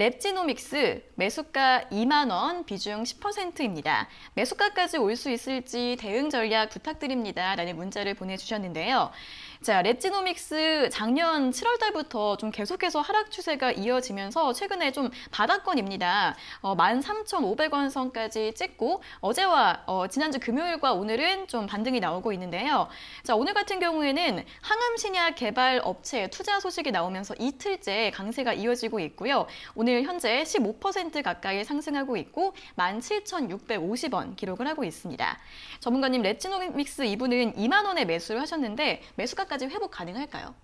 랩지노믹스 매수가 2만 원 비중 10%입니다. 매수가까지 올 수 있을지 대응 전략 부탁드립니다. 라는 문자를 보내주셨는데요. 자, 레지노믹스 작년 7월 달부터 좀 계속해서 하락 추세가 이어지면서 최근에 좀 바닥권입니다. 어, 13,500원 선까지 찍고 어제와 어, 지난주 금요일과 오늘은 좀 반등이 나오고 있는데요. 자, 오늘 같은 경우에는 항암신약 개발 업체 투자 소식이 나오면서 이틀째 강세가 이어지고 있고요. 오늘 현재 15% 가까이 상승하고 있고 17,650원 기록을 하고 있습니다. 전문가님 레지노믹스 이분은 2만 원에 매수를 하셨는데 매수가 얼마까지 회복 가능할까요?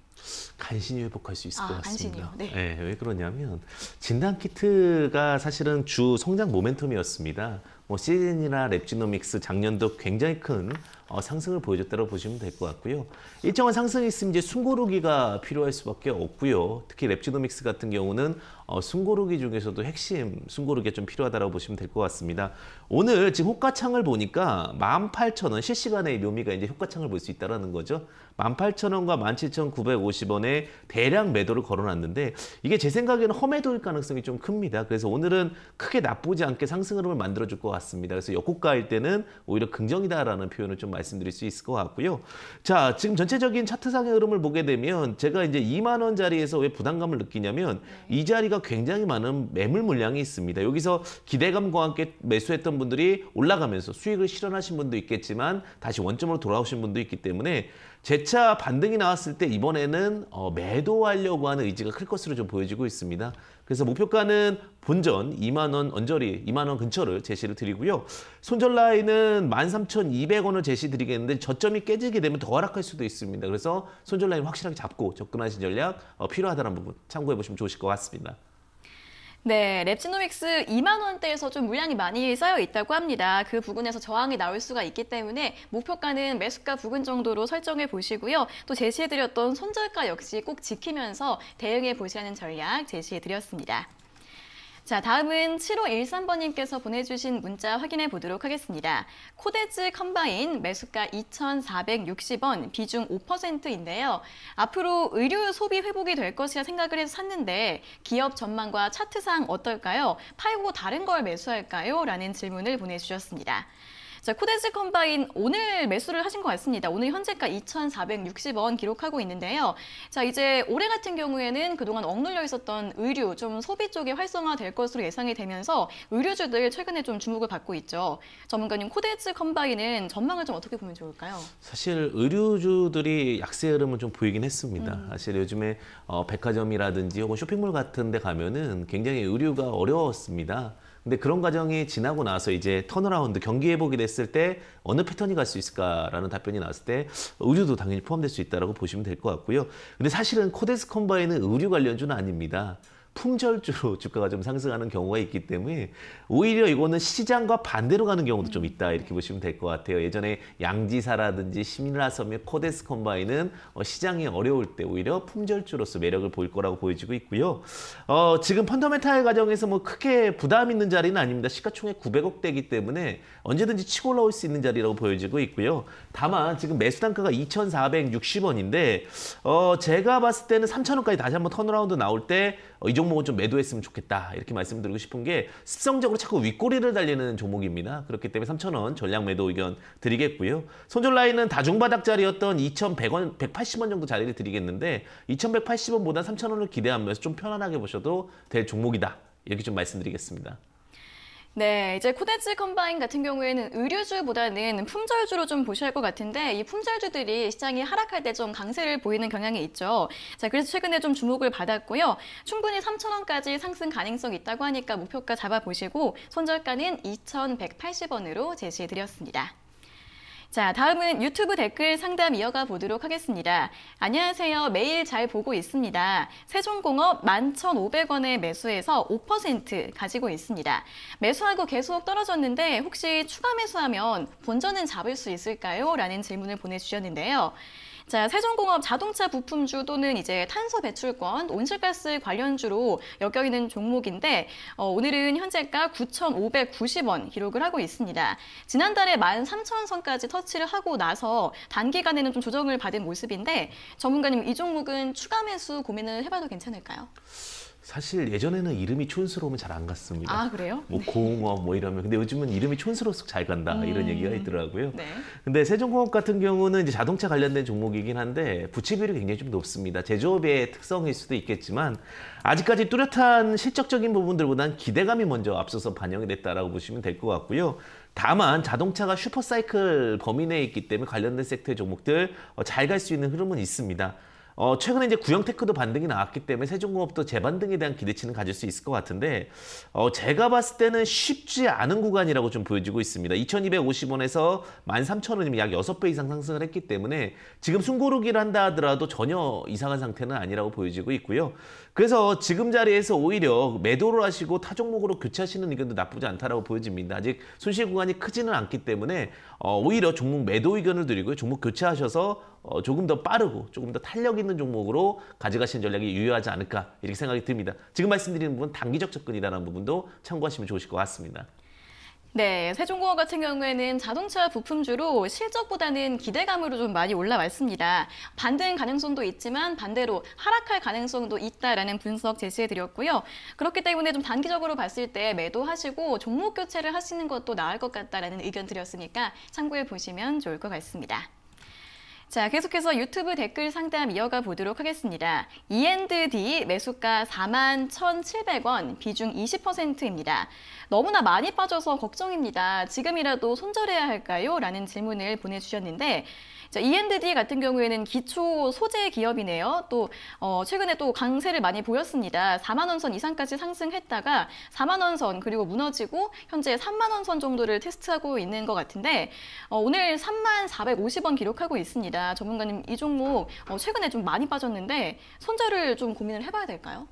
간신히 회복할 수 있을 아, 것 같습니다. 간신히요? 네. 네, 왜 그러냐면 진단 키트가 사실은 주 성장 모멘텀이었습니다. 뭐 시즌이나 랩지노믹스 작년도 굉장히 큰 어, 상승을 보여줬다고 보시면 될 것 같고요. 일정한 상승이 있으면 이제 숨고르기가 필요할 수밖에 없고요. 특히 랩지노믹스 같은 경우는 어, 숨고르기 중에서도 핵심 숨고르기가 좀 필요하다고 보시면 될 것 같습니다. 오늘 지금 호가창을 보니까 18,000원 실시간의 묘미가 이제 효과창을볼 수 있다는 거죠. 18,000원과 17,950원에 대량 매도를 걸어놨는데 이게 제 생각에는 험해도일 가능성이 좀 큽니다. 그래서 오늘은 크게 나쁘지 않게 상승 흐름을 만들어줄 것 같습니다. 그래서 역고가일 때는 오히려 긍정이다라는 표현을 좀 말씀드릴 수 있을 것 같고요. 자, 지금 전체적인 차트상의 흐름을 보게 되면 제가 이제 2만 원자리에서 왜 부담감을 느끼냐면 네. 이 자리가 거래가 굉장히 많은 매물 물량이 있습니다. 여기서 기대감과 함께 매수했던 분들이 올라가면서 수익을 실현하신 분도 있겠지만 다시 원점으로 돌아오신 분도 있기 때문에 재차 반등이 나왔을 때 이번에는 어, 매도하려고 하는 의지가 클 것으로 좀 보여지고 있습니다. 그래서 목표가는 본전 2만원 언저리 2만원 근처를 제시를 드리고요. 손절 라인은 13,200원을 제시 드리겠는데 저점이 깨지게 되면 더 하락할 수도 있습니다. 그래서 손절 라인 확실하게 잡고 접근하신 전략 어, 필요하다는 부분 참고해 보시면 좋으실 것 같습니다. 네, 랩지노믹스 2만 원대에서 좀 물량이 많이 쌓여 있다고 합니다. 그 부근에서 저항이 나올 수가 있기 때문에 목표가는 매수가 부근 정도로 설정해 보시고요. 또 제시해드렸던 손절가 역시 꼭 지키면서 대응해 보시라는 전략 제시해드렸습니다. 자, 다음은 7513번님께서 보내주신 문자 확인해 보도록 하겠습니다. 코데즈 컴바인 매수가 2,460원, 비중 5%인데요. 앞으로 의료 소비 회복이 될 것이라 생각을 해서 샀는데 기업 전망과 차트상 어떨까요? 팔고 다른 걸 매수할까요? 라는 질문을 보내주셨습니다. 자, 코데스 컴바인 오늘 매수를 하신 것 같습니다. 오늘 현재가 2,460원 기록하고 있는데요. 자, 이제 올해 같은 경우에는 그동안 억눌려 있었던 의류, 좀 소비 쪽이 활성화될 것으로 예상이 되면서 의류주들 최근에 좀 주목을 받고 있죠. 전문가님, 코데스 컴바인은 전망을 좀 어떻게 보면 좋을까요? 사실 의류주들이 약세 흐름은 좀 보이긴 했습니다. 음. 사실 요즘에 어, 백화점이라든지 혹은 쇼핑몰 같은 데 가면은 굉장히 의류가 어려웠습니다. 근데 그런 과정이 지나고 나서 이제 턴어라운드 경기 회복이 됐을 때 어느 패턴이 갈 수 있을까라는 답변이 나왔을 때 의류도 당연히 포함될 수 있다라고 보시면 될 것 같고요. 근데 사실은 코데스 컴바인은 의류 관련주는 아닙니다. 품절주로 주가가 좀 상승하는 경우가 있기 때문에 오히려 이거는 시장과 반대로 가는 경우도 좀 있다 이렇게 보시면 될 것 같아요. 예전에 양지사라든지 시민라섬의 코데스 컴바인은 어, 시장이 어려울 때 오히려 품절주로서 매력을 보일 거라고 보여지고 있고요. 어, 지금 펀더멘탈 과정에서 뭐 크게 부담 있는 자리는 아닙니다. 시가총액 900억대이기 때문에 언제든지 치고 올라올 수 있는 자리라고 보여지고 있고요. 다만 지금 매수 단가가 2,460원인데 어 제가 봤을 때는 3,000원까지 다시 한번 턴어라운드 나올 때이 어, 종목은 좀 매도했으면 좋겠다 이렇게 말씀드리고 싶은 게 습성적으로 자꾸 윗꼬리를 달리는 종목입니다. 그렇기 때문에 3,000원 전량 매도 의견 드리겠고요. 손절 라인은 다중바닥 자리였던 2,100원, 180원 정도 자리를 드리겠는데 2,180원보다 3,000원을 기대하면서 좀 편안하게 보셔도 될 종목이다 이렇게 좀 말씀드리겠습니다. 네, 이제 코데츠 컴바인 같은 경우에는 의류주보다는 품절주로 좀 보셔야 할 것 같은데 이 품절주들이 시장이 하락할 때 좀 강세를 보이는 경향이 있죠. 자, 그래서 최근에 좀 주목을 받았고요. 충분히 3,000원까지 상승 가능성이 있다고 하니까 목표가 잡아보시고 손절가는 2,180원으로 제시해드렸습니다. 자, 다음은 유튜브 댓글 상담 이어가 보도록 하겠습니다. 안녕하세요. 매일 잘 보고 있습니다. 세종공업 11,500원에 매수해서 5% 가지고 있습니다. 매수하고 계속 떨어졌는데 혹시 추가 매수하면 본전은 잡을 수 있을까요? 라는 질문을 보내주셨는데요. 자, 세종공업 자동차 부품주 또는 이제 탄소 배출권, 온실가스 관련주로 엮여있는 종목인데 어, 오늘은 현재가 9,590원 기록을 하고 있습니다. 지난달에 1 3 0 0 0선까지 터치를 하고 나서 단기간에는 좀 조정을 받은 모습인데 전문가님 이 종목은 추가 매수 고민을 해봐도 괜찮을까요? 사실 예전에는 이름이 촌스러우면 잘 안 갔습니다. 아 그래요? 뭐 네. 공업 뭐 이러면 근데 요즘은 이름이 촌스러워서 잘 간다 음. 이런 얘기가 있더라고요. 네. 근데 세종공업 같은 경우는 이제 자동차 관련된 종목이긴 한데 부채비율이 굉장히 좀 높습니다. 제조업의 특성일 수도 있겠지만 아직까지 뚜렷한 실적적인 부분들보다는 기대감이 먼저 앞서서 반영이 됐다라고 보시면 될 것 같고요. 다만 자동차가 슈퍼사이클 범위 내에 있기 때문에 관련된 섹터의 종목들 어, 잘갈 수 있는 흐름은 있습니다. 어, 최근에 이제 구형테크도 반등이 나왔기 때문에 세종공업도 재반등에 대한 기대치는 가질 수 있을 것 같은데 어, 제가 봤을 때는 쉽지 않은 구간이라고 좀 보여지고 있습니다. 2250원에서 13,000원이면 약 6배 이상 상승을 했기 때문에 지금 숨고르기를 한다 하더라도 전혀 이상한 상태는 아니라고 보여지고 있고요. 그래서 지금 자리에서 오히려 매도를 하시고 타 종목으로 교체하시는 의견도 나쁘지 않다라고 보여집니다. 아직 손실 구간이 크지는 않기 때문에 어, 오히려 종목 매도 의견을 드리고요. 종목 교체하셔서 어, 조금 더 빠르고 조금 더 탄력 있는 종목으로 가져가시는 전략이 유효하지 않을까 이렇게 생각이 듭니다. 지금 말씀드리는 부분 단기적 접근이라는 부분도 참고하시면 좋으실 것 같습니다. 네, 세종공업 같은 경우에는 자동차 부품주로 실적보다는 기대감으로 좀 많이 올라왔습니다 반등 가능성도 있지만 반대로 하락할 가능성도 있다라는 분석 제시해드렸고요. 그렇기 때문에 좀 단기적으로 봤을 때 매도하시고 종목 교체를 하시는 것도 나을 것 같다라는 의견 드렸으니까 참고해 보시면 좋을 것 같습니다. 자, 계속해서 유튜브 댓글 상담 이어가 보도록 하겠습니다. E&D 매수가 4 1,700원, 비중 20%입니다. 너무나 많이 빠져서 걱정입니다. 지금이라도 손절해야 할까요? 라는 질문을 보내주셨는데 자, E&D 같은 경우에는 기초 소재 기업이네요. 또 어, 최근에 또 강세를 많이 보였습니다. 4만 원선 이상까지 상승했다가 4만 원선 그리고 무너지고 현재 3만 원선 정도를 테스트하고 있는 것 같은데 어, 오늘 3만 450원 기록하고 있습니다. 전문가님 이 종목 어, 최근에 좀 많이 빠졌는데 손절을 좀 고민을 해봐야 될까요?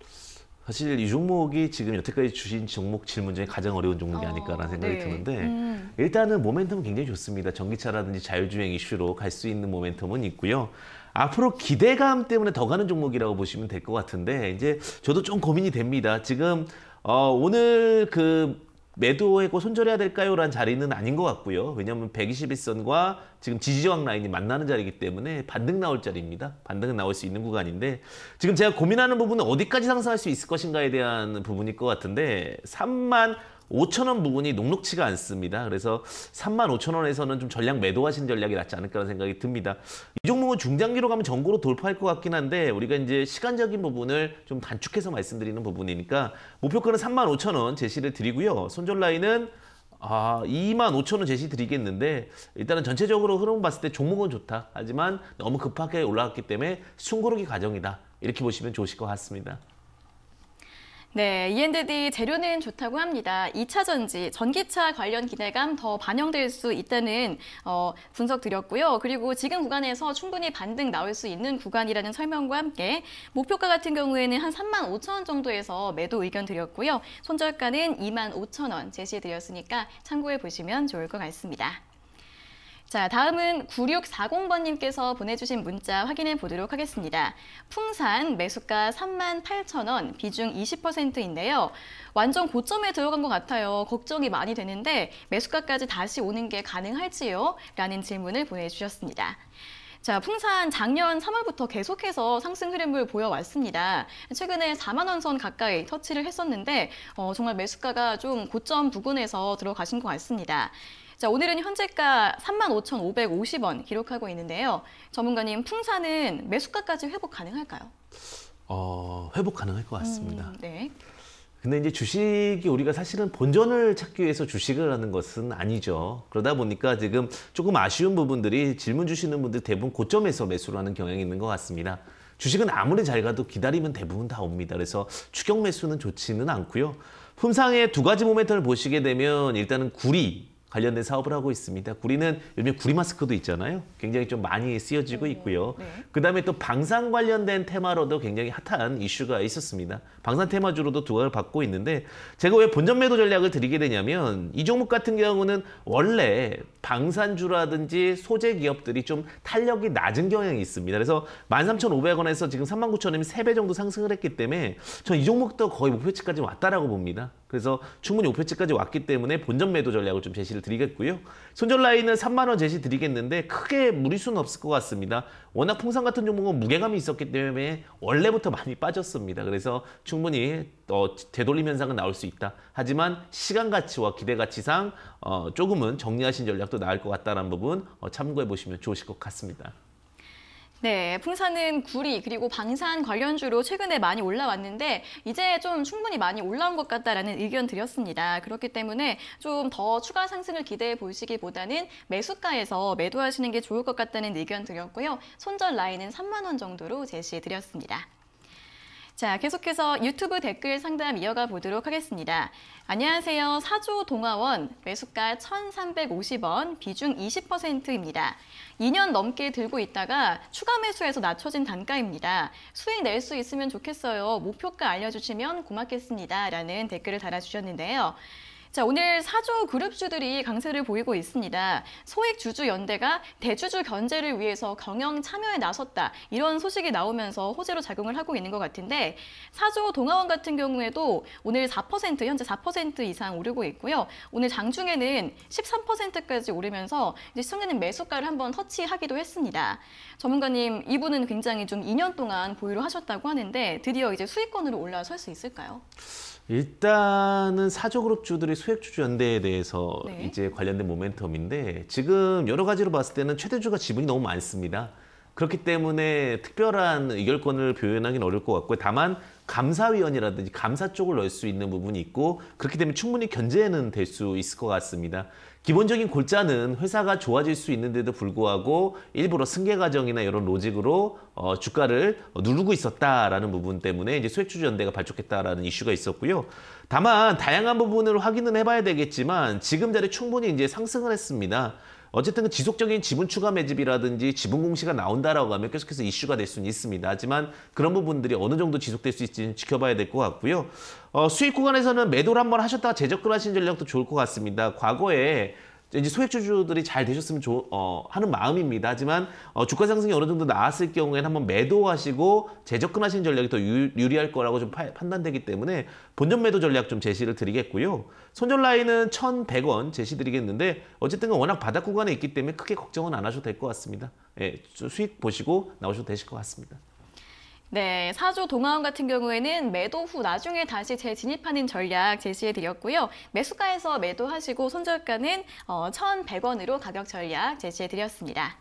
사실 이 종목이 지금 여태까지 주신 종목 질문 중에 가장 어려운 종목이 어, 아닐까라는 생각이 네. 드는데 음. 일단은 모멘텀은 굉장히 좋습니다. 전기차라든지 자율주행 이슈로 갈 수 있는 모멘텀은 있고요. 앞으로 기대감 때문에 더 가는 종목이라고 보시면 될 것 같은데 이제 저도 좀 고민이 됩니다. 지금 어, 오늘 그 매도하고 손절해야 될까요? 라는 자리는 아닌 것 같고요. 왜냐하면 121선과 지금 지지저항 라인이 만나는 자리이기 때문에 반등 나올 자리입니다. 반등 나올 수 있는 구간인데 지금 제가 고민하는 부분은 어디까지 상승할 수 있을 것인가에 대한 부분일 것 같은데 3만 5천원 부분이 녹록치가 않습니다. 그래서 3만 5천원에서는 좀 전략 매도하신 전략이 낫지 않을까라는 생각이 듭니다. 이 종목은 중장기로 가면 전고로 돌파할 것 같긴 한데 우리가 이제 시간적인 부분을 좀 단축해서 말씀드리는 부분이니까 목표가는 3만 5천원 제시를 드리고요. 손절 라인은 아, 2만 5천 원 제시 드리겠는데 일단은 전체적으로 흐름 봤을 때 종목은 좋다. 하지만 너무 급하게 올라갔기 때문에 숨고르기 과정이다. 이렇게 보시면 좋으실 것 같습니다. 네, E&D 재료는 좋다고 합니다. 2차 전지, 전기차 관련 기대감 더 반영될 수 있다는 어, 분석 드렸고요. 그리고 지금 구간에서 충분히 반등 나올 수 있는 구간이라는 설명과 함께 목표가 같은 경우에는 한 3만 5천 원 정도에서 매도 의견 드렸고요. 손절가는 2만 5천 원 제시해 드렸으니까 참고해 보시면 좋을 것 같습니다. 자, 다음은 9640번님께서 보내주신 문자 확인해 보도록 하겠습니다. 풍산 매수가 38,000원, 비중 20%인데요. 완전 고점에 들어간 것 같아요. 걱정이 많이 되는데 매수가까지 다시 오는 게 가능할지요? 라는 질문을 보내주셨습니다. 자, 풍산 작년 3월부터 계속해서 상승 흐름을 보여왔습니다. 최근에 4만 원 선 가까이 터치를 했었는데 어, 정말 매수가가 좀 고점 부근에서 들어가신 것 같습니다. 자, 오늘은 현재가 35,550원 기록하고 있는데요. 전문가님, 풍사는 매수가까지 회복 가능할까요? 어, 회복 가능할 것 같습니다. 음, 네. 근데 이제 주식이 우리가 사실은 본전을 찾기 위해서 주식을 하는 것은 아니죠. 그러다 보니까 지금 조금 아쉬운 부분들이 질문 주시는 분들 대부분 고점에서 매수를 하는 경향이 있는 것 같습니다. 주식은 아무리 잘 가도 기다리면 대부분 다 옵니다. 그래서 추격 매수는 좋지는 않고요. 품상의 두 가지 모멘텀을 보시게 되면 일단은 구리 관련된 사업을 하고 있습니다. 구리는 요즘 구리 마스크도 있잖아요. 굉장히 좀 많이 쓰여지고 네, 있고요. 네. 그다음에 또 방산 관련된 테마로도 굉장히 핫한 이슈가 있었습니다. 방산 테마주로도 두각을 받고 있는데 제가 왜 본전 매도 전략을 드리게 되냐면 이 종목 같은 경우는 원래 방산주라든지 소재 기업들이 좀 탄력이 낮은 경향이 있습니다. 그래서 13,500원에서 지금 39,000원이면 3배 정도 상승을 했기 때문에 전이 종목도 거의 목표치까지 왔다라고 봅니다. 그래서 충분히 목표치까지 왔기 때문에 본전 매도 전략을 좀 제시를 드리겠고요. 손절 라인은 3만 원 제시 드리겠는데 크게 무리수는 없을 것 같습니다. 워낙 풍산 같은 종목은 무게감이 있었기 때문에 원래부터 많이 빠졌습니다. 그래서 충분히 어, 되돌림 현상은 나올 수 있다. 하지만 시간 가치와 기대 가치상 어, 조금은 정리하신 전략도 나을 것 같다는 부분 어, 참고해 보시면 좋으실 것 같습니다. 네, 풍산은 구리 그리고 방산 관련주로 최근에 많이 올라왔는데 이제 좀 충분히 많이 올라온 것 같다라는 의견 드렸습니다. 그렇기 때문에 좀 더 추가 상승을 기대해 보시기보다는 매수가에서 매도하시는 게 좋을 것 같다는 의견 드렸고요. 손절 라인은 3만 원 정도로 제시해 드렸습니다. 자, 계속해서 유튜브 댓글 상담 이어가 보도록 하겠습니다. 안녕하세요. 사조 동화원 매수가 1,350원, 비중 20%입니다. 2년 넘게 들고 있다가 추가 매수해서 낮춰진 단가입니다. 수익 낼 수 있으면 좋겠어요. 목표가 알려주시면 고맙겠습니다. 라는 댓글을 달아주셨는데요. 자, 오늘 사조 그룹주들이 강세를 보이고 있습니다. 소액주주연대가 대주주 견제를 위해서 경영 참여에 나섰다. 이런 소식이 나오면서 호재로 작용을 하고 있는 것 같은데 사조 동아원 같은 경우에도 오늘 4% 현재 4% 이상 오르고 있고요. 오늘 장중에는 13%까지 오르면서 이제 승리는 매수가를 한번 터치하기도 했습니다. 전문가님, 이분은 굉장히 좀 2년 동안 보유를 하셨다고 하는데 드디어 이제 수익권으로 올라설 수 있을까요? 일단은 사조그룹주들이 수액주주 연대에 대해서 네. 이제 관련된 모멘텀인데 지금 여러 가지로 봤을 때는 최대주가 지분이 너무 많습니다. 그렇기 때문에 특별한 의결권을 표현하기는 어려울 것 같고 다만 감사위원이라든지 감사 쪽을 넣을 수 있는 부분이 있고 그렇기 때문에 충분히 견제는 될 수 있을 것 같습니다. 기본적인 골자는 회사가 좋아질 수 있는데도 불구하고 일부러 승계 과정이나 이런 로직으로 어, 주가를 누르고 있었다라는 부분 때문에 이제 수액주연대가 발족했다라는 이슈가 있었고요. 다만 다양한 부분을 확인은 해봐야 되겠지만 지금 자리 충분히 이제 상승을 했습니다. 어쨌든 그 지속적인 지분 추가 매집이라든지 지분 공시가 나온다라고 하면 계속해서 이슈가 될 수는 있습니다. 하지만 그런 부분들이 어느 정도 지속될 수 있을지는 지켜봐야 될 것 같고요. 어, 수익 구간에서는 매도를 한번 하셨다가 재접근하신 전략도 좋을 것 같습니다. 과거에 이제 소액주주들이 잘 되셨으면 좋, 어, 하는 마음입니다. 하지만 어, 주가 상승이 어느 정도 나왔을 경우에는 한번 매도하시고 재접근하시는 전략이 더 유, 리할 거라고 좀 파, 판단되기 때문에 본전 매도 전략 좀 제시를 드리겠고요. 손절 라인은 1,100원 제시드리겠는데 어쨌든 워낙 바닥 구간에 있기 때문에 크게 걱정은 안 하셔도 될 것 같습니다. 예, 수익 보시고 나오셔도 되실 것 같습니다. 네, 사조 동아원 같은 경우에는 매도 후 나중에 다시 재진입하는 전략 제시해드렸고요. 매수가에서 매도하시고 손절가는 어, 1,100원으로 가격 전략 제시해드렸습니다.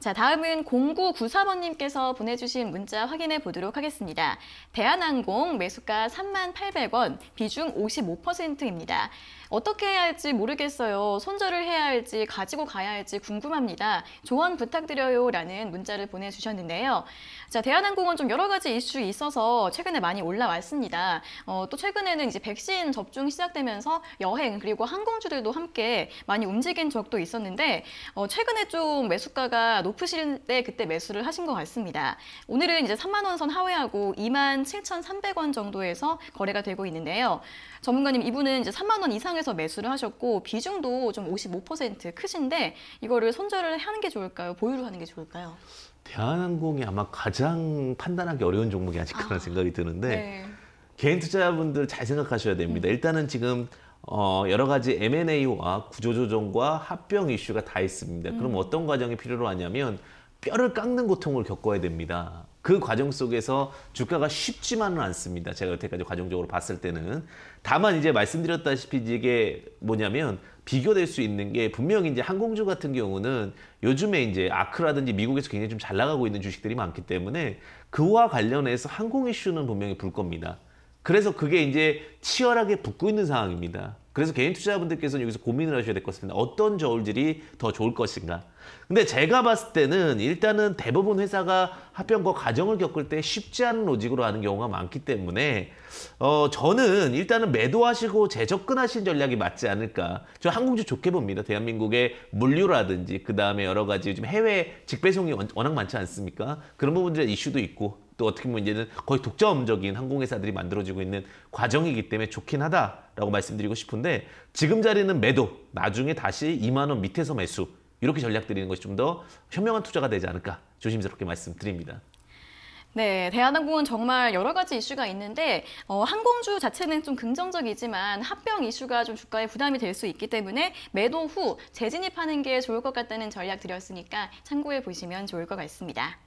자, 다음은 0994번님께서 보내주신 문자 확인해 보도록 하겠습니다. 대한항공 매수가 3 8 0 0원 비중 55%입니다. 어떻게 해야 할지 모르겠어요. 손절을 해야 할지 가지고 가야 할지 궁금합니다. 조언 부탁드려요. 라는 문자를 보내주셨는데요. 자, 대한항공은 좀 여러 가지 이슈 있어서 최근에 많이 올라왔습니다. 어, 또 최근에는 이제 백신 접종 시작되면서 여행 그리고 항공주들도 함께 많이 움직인 적도 있었는데 어, 최근에 좀 매수가가 높으실 데 그때 매수를 하신 것 같습니다. 오늘은 이제 3만 원 선 하회하고 2만 7,300원 정도에서 거래가 되고 있는데요. 전문가님 이분은 이제 3만 원 이상에서 매수를 하셨고 비중도 좀 55% 크신데 이거를 손절을 하는 게 좋을까요? 보유를 하는 게 좋을까요? 대한항공이 아마 가장 판단하기 어려운 종목이 아닐까라는 아, 생각이 드는데 네. 개인 투자자분들 잘 생각하셔야 됩니다. 음. 일단은 지금 어, 여러 가지 M&A와 구조조정과 합병 이슈가 다 있습니다. 음. 그럼 어떤 과정이 필요로 하냐면 뼈를 깎는 고통을 겪어야 됩니다. 그 과정 속에서 주가가 쉽지만은 않습니다. 제가 여태까지 과정적으로 봤을 때는. 다만 이제 말씀드렸다시피 이게 뭐냐면 비교될 수 있는 게 분명히 이제 항공주 같은 경우는 요즘에 이제 아크라든지 미국에서 굉장히 좀 잘 나가고 있는 주식들이 많기 때문에 그와 관련해서 항공 이슈는 분명히 불 겁니다. 그래서 그게 이제 치열하게 붙고 있는 상황입니다. 그래서 개인 투자자분들께서는 여기서 고민을 하셔야 될 것 같습니다. 어떤 저울질이 더 좋을 것인가. 근데 제가 봤을 때는 일단은 대부분 회사가 합병과 과정을 겪을 때 쉽지 않은 로직으로 하는 경우가 많기 때문에 어 저는 일단은 매도하시고 재접근하신 전략이 맞지 않을까. 저한국주 좋게 봅니다. 대한민국의 물류라든지 그 다음에 여러 가지 요즘 해외 직배송이 워낙 많지 않습니까? 그런 부분들 의 이슈도 있고 또 어떻게 보면 이제는 거의 독점적인 항공회사들이 만들어지고 있는 과정이기 때문에 좋긴 하다라고 말씀드리고 싶은데 지금 자리는 매도, 나중에 다시 2만 원 밑에서 매수 이렇게 전략드리는 것이 좀 더 현명한 투자가 되지 않을까 조심스럽게 말씀드립니다. 네, 대한항공은 정말 여러 가지 이슈가 있는데 어, 항공주 자체는 좀 긍정적이지만 합병 이슈가 좀 주가에 부담이 될 수 있기 때문에 매도 후 재진입하는 게 좋을 것 같다는 전략 드렸으니까 참고해 보시면 좋을 것 같습니다.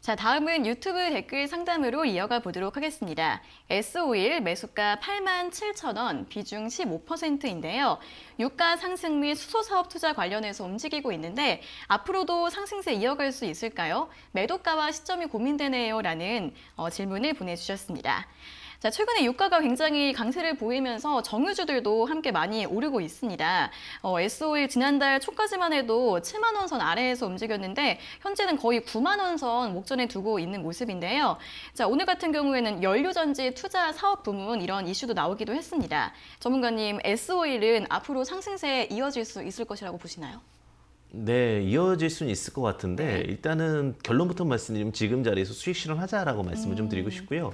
자, 다음은 유튜브 댓글 상담으로 이어가 보도록 하겠습니다. S5일 매수가 8만 7천 원, 비중 15%인데요. 유가 상승 및 수소사업 투자 관련해서 움직이고 있는데 앞으로도 상승세 이어갈 수 있을까요? 매도가와 시점이 고민되네요. 라는 어, 질문을 보내주셨습니다. 자, 최근에 유가가 굉장히 강세를 보이면서 정유주들도 함께 많이 오르고 있습니다. 어, SOE 지난달 초까지만 해도 7만 원선 아래에서 움직였는데 현재는 거의 9만 원선 목전에 두고 있는 모습인데요. 자, 오늘 같은 경우에는 연료전지 투자 사업 부문 이런 이슈도 나오기도 했습니다. 전문가님, SOE는 앞으로 상승세에 이어질 수 있을 것이라고 보시나요? 네, 이어질 수는 있을 것 같은데 네. 일단은 결론부터 말씀드리면 지금 자리에서 수익 실현하자라고 말씀을 음. 좀 드리고 음. 싶고요.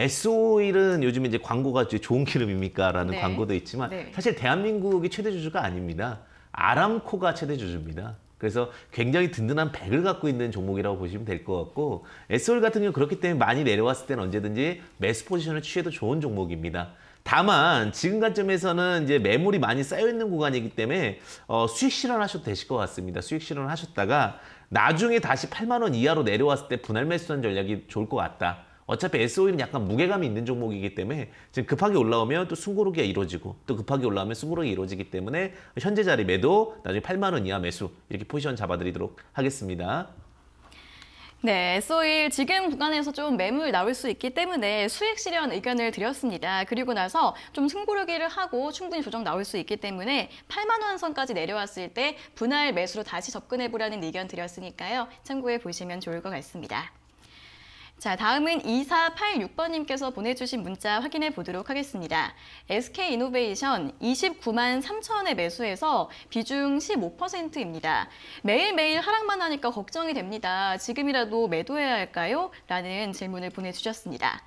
SO일은 요즘 이제 광고가 좋은 기름입니까라는 네. 광고도 있지만 네. 사실 대한민국이 최대 주주가 아닙니다. 아람코가 최대 주주입니다. 그래서 굉장히 든든한 백을 갖고 있는 종목이라고 보시면 될 것 같고 SO일 같은 경우 는 그렇기 때문에 많이 내려왔을 때는 언제든지 매수 포지션을 취해도 좋은 종목입니다. 다만 지금 관점에서는 이제 매물이 많이 쌓여 있는 구간이기 때문에 어, 수익 실현하셔도 되실 것 같습니다. 수익 실현하셨다가 을 나중에 다시 8만 원 이하로 내려왔을 때 분할 매수한 전략이 좋을 것 같다. 어차피 SOE는 약간 무게감이 있는 종목이기 때문에 지금 급하게 올라오면 또 숨고르기가 이루어지고 또 급하게 올라오면 숨고르기 이루어지기 때문에 현재 자리 매도 나중에 8만 원 이하 매수 이렇게 포지션 잡아드리도록 하겠습니다. 네, SO일 e 지금 구간에서 좀 매물 나올 수 있기 때문에 수익 실현 의견을 드렸습니다. 그리고 나서 좀 승부르기를 하고 충분히 조정 나올 수 있기 때문에 8만 원 선까지 내려왔을 때 분할 매수로 다시 접근해보라는 의견 드렸으니까요. 참고해 보시면 좋을 것 같습니다. 자, 다음은 2486번님께서 보내주신 문자 확인해 보도록 하겠습니다. SK이노베이션 29만 3천원에 매수해서 비중 15%입니다. 매일매일 하락만 하니까 걱정이 됩니다. 지금이라도 매도해야 할까요? 라는 질문을 보내주셨습니다.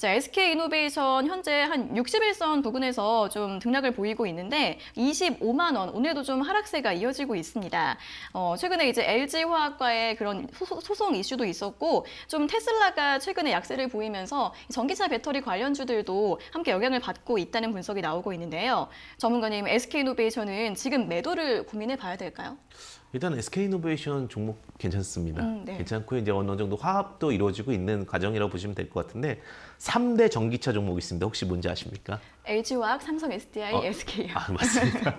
자, SK 이노베이션 현재 한 61선 부근에서 좀 등락을 보이고 있는데 25만 원 오늘도 좀 하락세가 이어지고 있습니다. 어, 최근에 이제 LG 화학과의 그런 소송 이슈도 있었고 좀 테슬라가 최근에 약세를 보이면서 전기차 배터리 관련주들도 함께 영향을 받고 있다는 분석이 나오고 있는데요. 전문가님 SK 이노베이션은 지금 매도를 고민해 봐야 될까요? 일단 SK 이노베이션 종목 괜찮습니다. 음, 네. 괜찮고 이제 어느 정도 화합도 이루어지고 있는 과정이라고 보시면 될 것 같은데 3대 전기차 종목이 있습니다. 혹시 뭔지 아십니까? LG화학, 삼성 SDI, 어, SK요. 아, 맞습니다.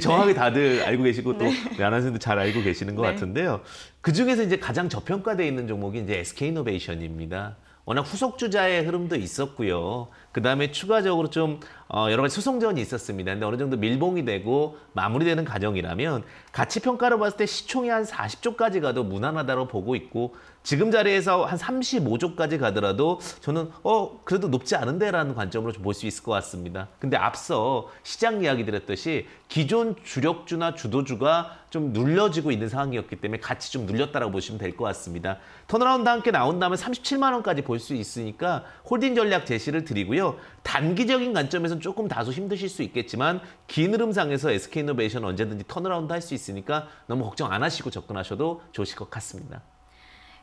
정확히 네. 다들 알고 계시고 또 네. 안하선도 잘 알고 계시는 것 네. 같은데요. 그중에서 이제 가장 저평가되어 있는 종목이 이제 SK 이노베이션입니다. 워낙 후속 주자의 흐름도 있었고요. 그다음에 추가적으로 좀 어, 여러 가지 수송전이 있었습니다. 근데 어느 정도 밀봉이 되고 마무리되는 과정이라면 가치 평가로 봤을 때 시총이 한 40조까지 가도 무난하다고 보고 있고 지금 자리에서 한 35조까지 가더라도 저는 어 그래도 높지 않은데라는 관점으로 좀 볼 수 있을 것 같습니다. 근데 앞서 시장 이야기 드렸듯이 기존 주력주나 주도주가 좀 눌려지고 있는 상황이었기 때문에 같이 좀 눌렸다라고 보시면 될 것 같습니다. 턴어라운드 함께 나온 다음에 37만 원까지 볼 수 있으니까 홀딩 전략 제시를 드리고요. 단기적인 관점에서 조금 다소 힘드실 수 있겠지만 긴 흐름상에서 SK이노베이션 언제든지 턴어라운드 할 수 있으니까 너무 걱정 안 하시고 접근하셔도 좋으실 것 같습니다.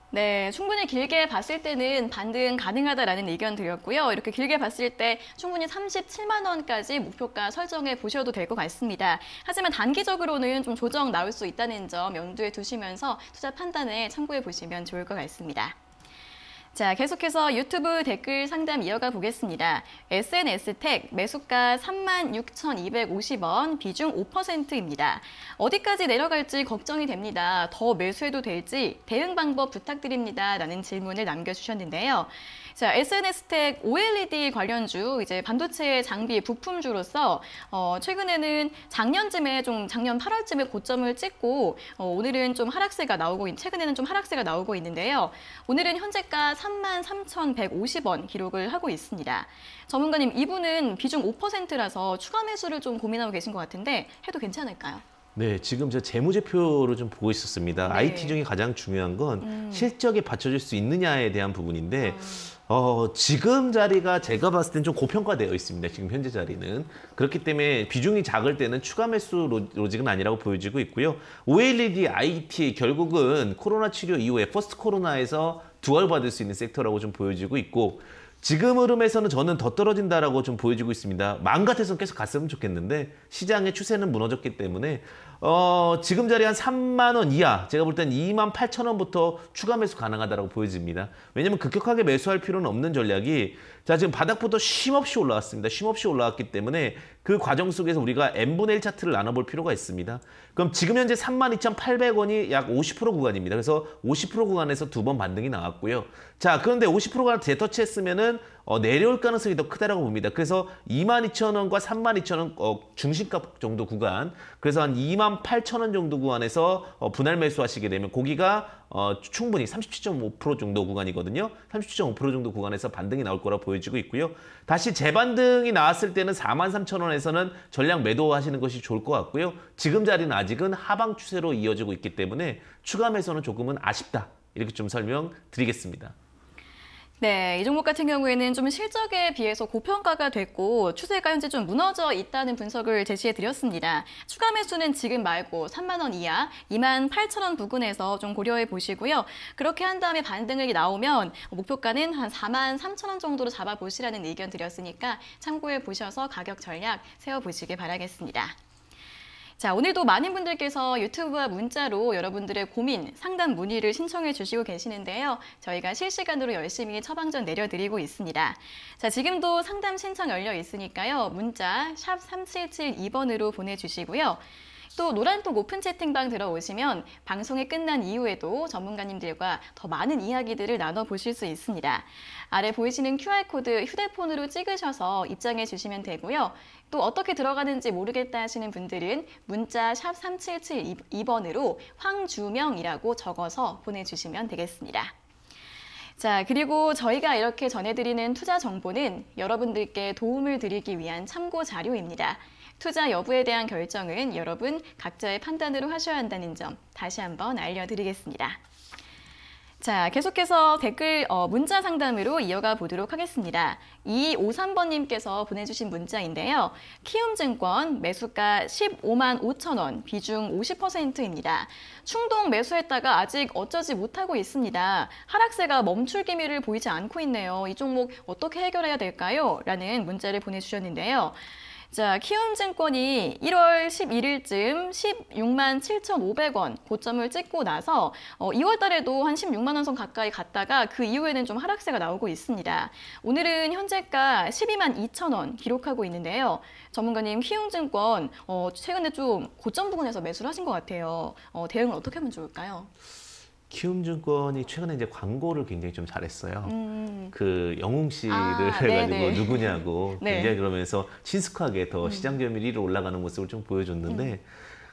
네, 충분히 길게 봤을 때는 반등 가능하다라는 의견 드렸고요. 이렇게 길게 봤을 때 충분히 37만 원까지 목표가 설정해 보셔도 될 것 같습니다. 하지만 단기적으로는 좀 조정 나올 수 있다는 점 염두에 두시면서 투자 판단에 참고해 보시면 좋을 것 같습니다. 자, 계속해서 유튜브 댓글 상담 이어가 보겠습니다. SNS 택 매수가 36,250원 비중 5%입니다. 어디까지 내려갈지 걱정이 됩니다. 더 매수해도 될지 대응 방법 부탁드립니다. 라는 질문을 남겨주셨는데요. 자, SNS 텍 OLED 관련주 이제 반도체 장비 부품주로서 어, 최근에는 작년쯤에 좀 작년 8월쯤에 고점을 찍고 어, 오늘은 좀 하락세가 나오고 최근에는 좀 하락세가 나오고 있는데요. 오늘은 현재가 33,150원 기록을 하고 있습니다. 전문가님 이분은 비중 5%라서 추가 매수를 좀 고민하고 계신 것 같은데 해도 괜찮을까요? 네, 지금 저 재무제표를 좀 보고 있었습니다. 네. IT 중에 가장 중요한 건 음. 실적에 받쳐줄 수 있느냐에 대한 부분인데 아. 어, 지금 자리가 제가 봤을 땐 좀 고평가되어 있습니다. 지금 현재 자리는. 그렇기 때문에 비중이 작을 때는 추가 매수 로직은 아니라고 보여지고 있고요. OLED IT 결국은 코로나 치료 이후에 퍼스트 코로나에서 두활받을 수 있는 섹터라고 좀 보여지고 있고 지금 흐름에서는 저는 더 떨어진다라고 좀 보여지고 있습니다. 망 같아서 계속 갔으면 좋겠는데 시장의 추세는 무너졌기 때문에 어, 지금 자리 한 3만 원 이하, 제가 볼 땐 2만 8천 원부터 추가 매수 가능하다고 보여집니다. 왜냐면 급격하게 매수할 필요는 없는 전략이 자 지금 바닥부터 쉼없이 올라왔습니다. 쉼없이 올라왔기 때문에 그 과정 속에서 우리가 n분의 1 차트를 나눠볼 필요가 있습니다. 그럼 지금 현재 32,800원이 약 50% 구간입니다. 그래서 50% 구간에서 두 번 반등이 나왔고요. 자 그런데 50% 구간을 재터치했으면은 어, 내려올 가능성이 더크다고 봅니다. 그래서 22,000원과 32,000원 어, 중심값 정도 구간 그래서 한 28,000원 정도 구간에서 어, 분할 매수하시게 되면 고기가 어, 충분히 37.5% 정도 구간이거든요. 37.5% 정도 구간에서 반등이 나올 거라 보여지고 있고요. 다시 재반등이 나왔을 때는 43,000원에서는 전량 매도하시는 것이 좋을 것 같고요. 지금 자리는 아직은 하방 추세로 이어지고 있기 때문에 추감해서는 조금은 아쉽다. 이렇게 좀 설명드리겠습니다. 네, 이 종목 같은 경우에는 좀 실적에 비해서 고평가가 됐고 추세가 현재 좀 무너져 있다는 분석을 제시해 드렸습니다. 추가 매수는 지금 말고 3만 원 이하, 2만 8천 원 부근에서 좀 고려해 보시고요. 그렇게 한 다음에 반등이 나오면 목표가는 한 4만 3천 원 정도로 잡아 보시라는 의견 드렸으니까 참고해 보셔서 가격 전략 세워 보시길 바라겠습니다. 자, 오늘도 많은 분들께서 유튜브와 문자로 여러분들의 고민, 상담 문의를 신청해 주시고 계시는데요. 저희가 실시간으로 열심히 처방전 내려드리고 있습니다. 자, 지금도 상담 신청 열려 있으니까요. 문자 샵 3772번으로 보내주시고요. 또 노란톡 오픈 채팅방 들어오시면 방송이 끝난 이후에도 전문가님들과 더 많은 이야기들을 나눠보실 수 있습니다. 아래 보이시는 QR코드 휴대폰으로 찍으셔서 입장해 주시면 되고요. 또 어떻게 들어가는지 모르겠다 하시는 분들은 문자 샵 3772번으로 황주명이라고 적어서 보내주시면 되겠습니다. 자, 그리고 저희가 이렇게 전해드리는 투자 정보는 여러분들께 도움을 드리기 위한 참고 자료입니다. 투자 여부에 대한 결정은 여러분 각자의 판단으로 하셔야 한다는 점 다시 한번 알려드리겠습니다. 자, 계속해서 댓글 어, 문자 상담으로 이어가 보도록 하겠습니다. 253번님께서 보내주신 문자인데요. 키움증권 매수가 15만 5천 원, 비중 50%입니다. 충동 매수했다가 아직 어쩌지 못하고 있습니다. 하락세가 멈출 기미를 보이지 않고 있네요. 이 종목 어떻게 해결해야 될까요? 라는 문자를 보내주셨는데요. 자, 키움증권이 1월 11일쯤 16만 7,500원 고점을 찍고 나서 어, 2월 달에도 한 16만 원선 가까이 갔다가 그 이후에는 좀 하락세가 나오고 있습니다. 오늘은 현재가 12만 2천 원 기록하고 있는데요. 전문가님, 키움증권 어, 최근에 좀 고점 부근에서 매수를 하신 것 같아요. 어, 대응을 어떻게 하면 좋을까요? 키움증권이 최근에 이제 광고를 굉장히 좀 잘했어요. 음. 음. 그 영웅 씨를 아, 해가지고 네네. 누구냐고 네. 굉장히 그러면서 친숙하게 더 음. 시장 점유율 1위로 올라가는 모습을 좀 보여줬는데 음.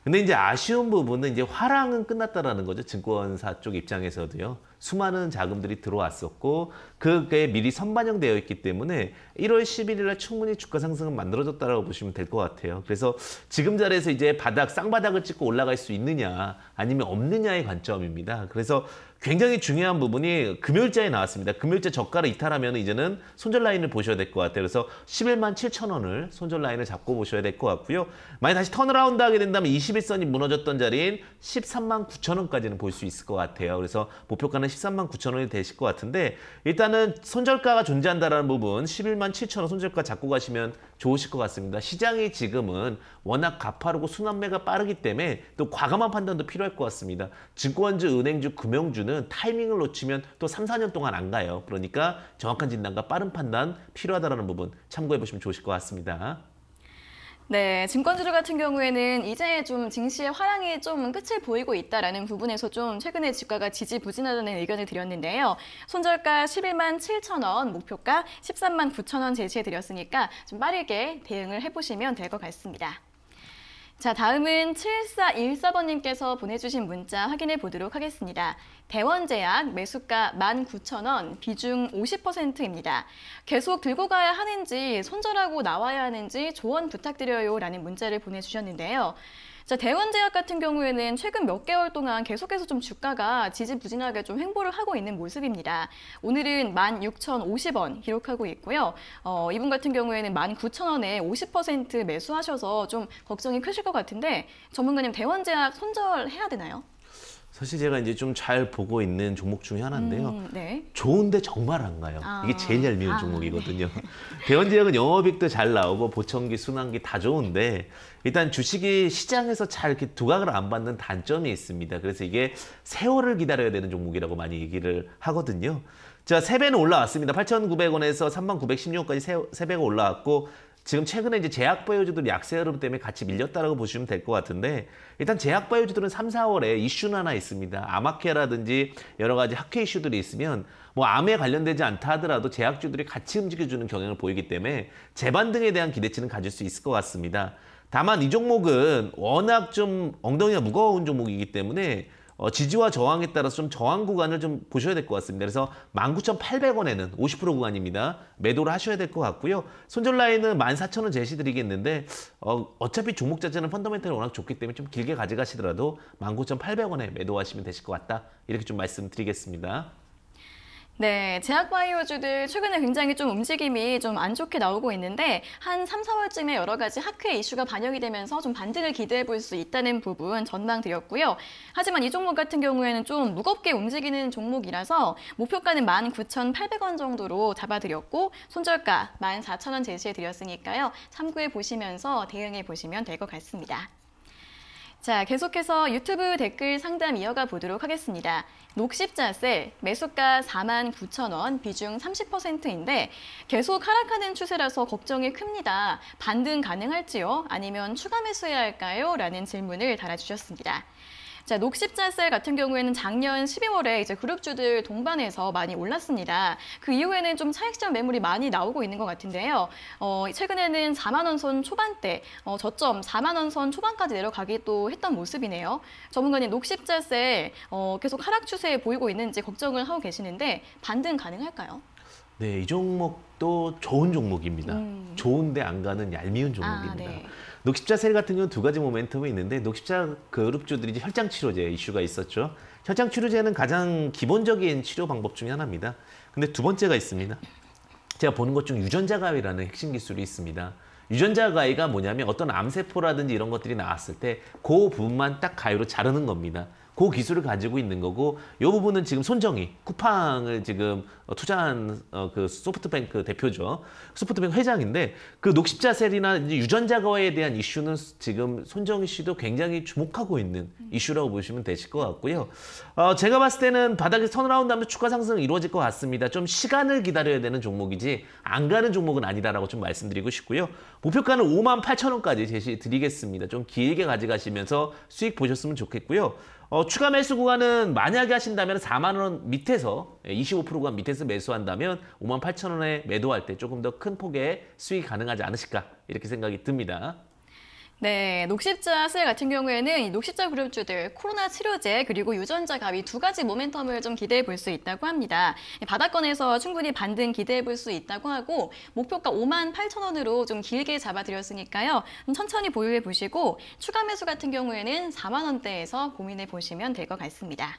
근데 이제 아쉬운 부분은 이제 화랑은 끝났다라는 거죠. 증권사 쪽 입장에서도요. 수많은 자금들이 들어왔었고 그게 미리 선반영되어 있기 때문에 1월 11일 날 충분히 주가 상승은 만들어졌다라고 보시면 될 것 같아요. 그래서 지금 자리에서 이제 바닥 쌍바닥을 찍고 올라갈 수 있느냐 아니면 없느냐의 관점입니다. 그래서 굉장히 중요한 부분이 금요일자에 나왔습니다. 금요일자 저가를 이탈하면 이제는 손절 라인을 보셔야 될 것 같아요. 그래서 11만 7천 원을 손절 라인을 잡고 보셔야 될 것 같고요. 만약 다시 턴어라운드 하게 된다면 21선이 무너졌던 자리인 13만 9천 원까지는 볼 수 있을 것 같아요. 그래서 목표가는 원에 13만 9천 원이 되실 것 같은데 일단은 손절가가 존재한다라는 부분 11만 7천 원 손절가 잡고 가시면 좋으실 것 같습니다. 시장이 지금은 워낙 가파르고 순환매가 빠르기 때문에 또 과감한 판단도 필요할 것 같습니다. 증권주, 은행주, 금융주는 타이밍을 놓치면 또 3, 4년 동안 안 가요. 그러니까 정확한 진단과 빠른 판단 필요하다는 부분 참고해 보시면 좋으실 것 같습니다. 네, 증권주들 같은 경우에는 이제 좀 증시의 화랑이 좀 끝을 보이고 있다라는 부분에서 좀 최근에 주가가 지지부진하다는 의견을 드렸는데요. 손절가 11만 7천 원, 목표가 13만 9천 원 제시해 드렸으니까 좀 빠르게 대응을 해보시면 될 것 같습니다. 자, 다음은 7414번님께서 보내주신 문자 확인해 보도록 하겠습니다. 대원제약 매수가 19,000원, 비중 50%입니다. 계속 들고 가야 하는지, 손절하고 나와야 하는지 조언 부탁드려요 라는 문자를 보내주셨는데요. 자, 대원제약 같은 경우에는 최근 몇 개월 동안 계속해서 좀 주가가 지지부진하게 좀 횡보를 하고 있는 모습입니다. 오늘은 16,050원 기록하고 있고요. 어, 이분 같은 경우에는 19,000원에 50% 매수하셔서 좀 걱정이 크실 것 같은데 전문가님 대원제약 손절해야 되나요? 사실 제가 이제 좀 잘 보고 있는 종목 중에 하나인데요. 음, 네. 좋은데 정말 안 가요. 아, 이게 제일 얄미운 아, 종목이거든요. 네. 대원제약은 영업익도 잘 나오고 보청기, 순환기 다 좋은데 일단 주식이 시장에서 잘 이렇게 두각을 안 받는 단점이 있습니다. 그래서 이게 세월을 기다려야 되는 종목이라고 많이 얘기를 하거든요. 자, 세배는 올라왔습니다. 8,900원에서 3,916원까지 세배가 올라왔고 지금 최근에 이제 제약바이오주들 약세 흐름 때문에 같이 밀렸다라고 보시면 될 것 같은데 일단 제약바이오주들은 3, 4월에 이슈는 하나 있습니다. 아마케라든지 여러 가지 학회 이슈들이 있으면 뭐 암에 관련되지 않다 하더라도 제약주들이 같이 움직여주는 경향을 보이기 때문에 재반등에 대한 기대치는 가질 수 있을 것 같습니다. 다만 이 종목은 워낙 좀 엉덩이가 무거운 종목이기 때문에 어, 지지와 저항에 따라서 좀 저항 구간을 좀 보셔야 될 것 같습니다. 그래서 19,800원에는 50% 구간입니다. 매도를 하셔야 될 것 같고요. 손절 라인은 14,000원 제시드리겠는데 어, 어차피 종목 자체는 펀더멘탈이 워낙 좋기 때문에 좀 길게 가져가시더라도 19,800원에 매도하시면 되실 것 같다. 이렇게 좀 말씀드리겠습니다. 네, 제약바이오주들 최근에 굉장히 좀 움직임이 좀 안 좋게 나오고 있는데 한 3, 4월쯤에 여러 가지 학회 이슈가 반영이 되면서 좀 반등을 기대해 볼 수 있다는 부분 전망드렸고요. 하지만 이 종목 같은 경우에는 좀 무겁게 움직이는 종목이라서 목표가는 19,800원 정도로 잡아드렸고 손절가 14,000원 제시해 드렸으니까요. 참고해 보시면서 대응해 보시면 될 것 같습니다. 자, 계속해서 유튜브 댓글 상담 이어가 보도록 하겠습니다. 녹십자세 매수가 4만 9천 원, 비중 30%인데 계속 하락하는 추세라서 걱정이 큽니다. 반등 가능할지요? 아니면 추가 매수해야 할까요? 라는 질문을 달아주셨습니다. 자, 녹십자셀 같은 경우에는 작년 12월에 이제 그룹주들 동반해서 많이 올랐습니다. 그 이후에는 좀 차익점 매물이 많이 나오고 있는 것 같은데요. 어, 최근에는 4만 원 선 초반대, 어, 저점 4만 원 선 초반까지 내려가기 또 했던 모습이네요. 전문가님 녹십자셀 어, 계속 하락 추세 보이고 있는지 걱정을 하고 계시는데 반등 가능할까요? 네, 이 종목도 좋은 종목입니다. 음. 좋은데 안 가는 얄미운 종목입니다. 아, 네. 녹십자 셀 같은 경우는 두 가지 모멘텀이 있는데 녹십자 그룹주들이 이제 혈장 치료제 이슈가 있었죠. 혈장 치료제는 가장 기본적인 치료 방법 중에 하나입니다. 근데 두 번째가 있습니다. 제가 보는 것 중 유전자 가위라는 핵심 기술이 있습니다. 유전자 가위가 뭐냐면 어떤 암세포라든지 이런 것들이 나왔을 때 그 부분만 딱 가위로 자르는 겁니다. 그 기술을 가지고 있는 거고 이 부분은 지금 손정이 쿠팡을 지금 어, 투자한 어, 그 소프트뱅크 대표죠. 소프트뱅크 회장인데 그 녹십자셀이나 유전자거에 대한 이슈는 지금 손정희 씨도 굉장히 주목하고 있는 이슈라고 보시면 되실 것 같고요. 어, 제가 봤을 때는 바닥에서 턴어라운드 하면 추가 상승은 이루어질 것 같습니다. 좀 시간을 기다려야 되는 종목이지 안 가는 종목은 아니다라고 좀 말씀드리고 싶고요. 목표가는 5만 8천 원까지 제시 드리겠습니다. 좀 길게 가져가시면서 수익 보셨으면 좋겠고요. 어, 추가 매수 구간은 만약에 하신다면 4만 원 밑에서 25% 예, 구간 밑에서 매수한다면 5만 8천 원에 매도할 때 조금 더 큰 폭의 수익 가능하지 않으실까 이렇게 생각이 듭니다. 네, 녹십자 셀 같은 경우에는 이 녹십자 그룹주들 코로나 치료제 그리고 유전자 가위 두 가지 모멘텀을 좀 기대해 볼 수 있다고 합니다. 예, 바닷권에서 충분히 반등 기대해 볼 수 있다고 하고 목표가 5만 8천 원으로 좀 길게 잡아드렸으니까요. 음, 천천히 보유해 보시고 추가 매수 같은 경우에는 4만 원대에서 고민해 보시면 될 것 같습니다.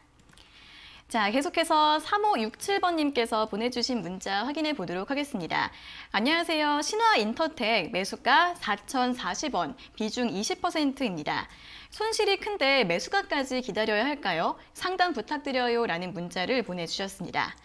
자, 계속해서 3567번님께서 보내주신 문자 확인해 보도록 하겠습니다. 안녕하세요. 신화 인터텍 매수가 4,040원, 비중 20%입니다. 손실이 큰데 매수가까지 기다려야 할까요? 상담 부탁드려요 라는 문자를 보내주셨습니다.